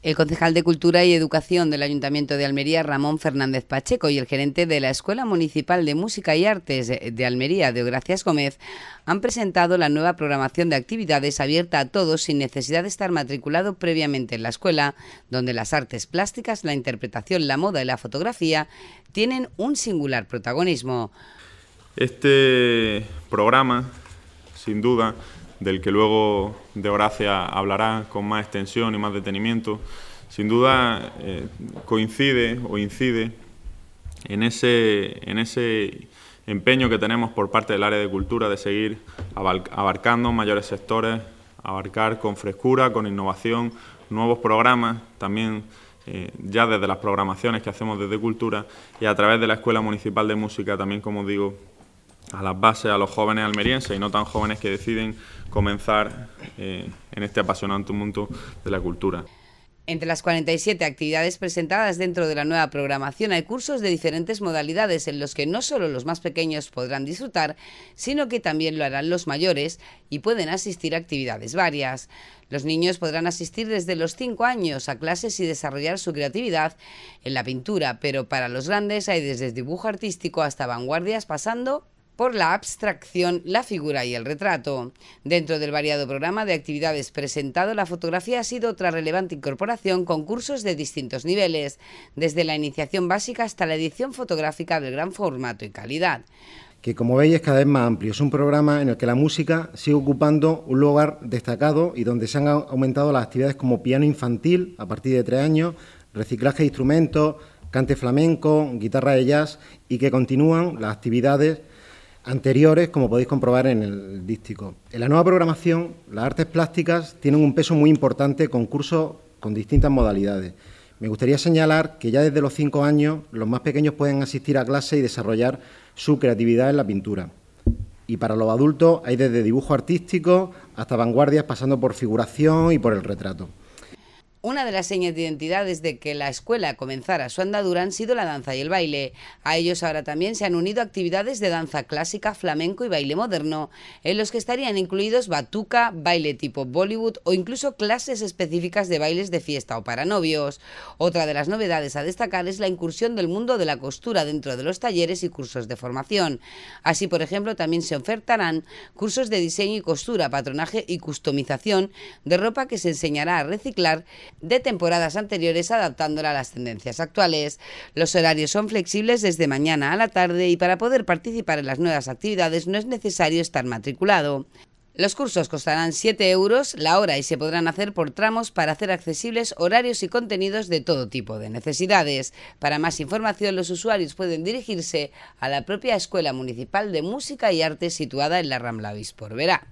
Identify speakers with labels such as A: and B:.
A: El concejal de Cultura y Educación del Ayuntamiento de Almería, Ramón Fernández Pacheco, y el gerente de la Escuela Municipal de Música y Artes de Almería, Deogracias Gómez, han presentado la nueva programación de actividades abierta a todos sin necesidad de estar matriculado previamente en la escuela, donde las artes plásticas, la interpretación, la moda y la fotografía tienen un singular protagonismo.
B: Este programa, sin duda, del que luego de Horacia hablará con más extensión y más detenimiento, sin duda eh, coincide o incide en ese, en ese empeño que tenemos por parte del área de cultura de seguir abarcando mayores sectores, abarcar con frescura, con innovación, nuevos programas, también eh, ya desde las programaciones que hacemos desde Cultura y a través de la Escuela Municipal de Música, también como digo, a las bases, a los jóvenes almerienses y no tan jóvenes que deciden comenzar eh, en este apasionante mundo de la cultura.
A: Entre las 47 actividades presentadas dentro de la nueva programación hay cursos de diferentes modalidades en los que no solo los más pequeños podrán disfrutar, sino que también lo harán los mayores y pueden asistir a actividades varias. Los niños podrán asistir desde los 5 años a clases y desarrollar su creatividad en la pintura, pero para los grandes hay desde dibujo artístico hasta vanguardias pasando por la abstracción, la figura y el retrato. Dentro del variado programa de actividades presentado, la fotografía ha sido otra relevante incorporación con cursos de distintos niveles, desde la iniciación básica hasta la edición fotográfica del gran formato y calidad
C: que como veis es cada vez más amplio. Es un programa en el que la música sigue ocupando un lugar destacado y donde se han aumentado las actividades como piano infantil a partir de tres años, reciclaje de instrumentos, cante flamenco, guitarra de jazz y que continúan las actividades anteriores, como podéis comprobar en el dístico. En la nueva programación, las artes plásticas tienen un peso muy importante con cursos con distintas modalidades. Me gustaría señalar que ya desde los cinco años los más pequeños pueden asistir a clase y desarrollar su creatividad en la pintura. Y para los adultos hay desde dibujo artístico hasta vanguardias pasando por figuración y por el retrato.
A: Una de las señas de identidad desde que la escuela comenzara su andadura han sido la danza y el baile. A ellos ahora también se han unido actividades de danza clásica, flamenco y baile moderno, en los que estarían incluidos batuca, baile tipo Bollywood o incluso clases específicas de bailes de fiesta o para novios. Otra de las novedades a destacar es la incursión del mundo de la costura dentro de los talleres y cursos de formación. Así, por ejemplo, también se ofertarán cursos de diseño y costura, patronaje y customización de ropa que se enseñará a reciclar de temporadas anteriores adaptándola a las tendencias actuales. Los horarios son flexibles desde mañana a la tarde y para poder participar en las nuevas actividades no es necesario estar matriculado. Los cursos costarán 7 euros la hora y se podrán hacer por tramos para hacer accesibles horarios y contenidos de todo tipo de necesidades. Para más información, los usuarios pueden dirigirse a la propia Escuela Municipal de Música y Arte situada en la Rambla Verá.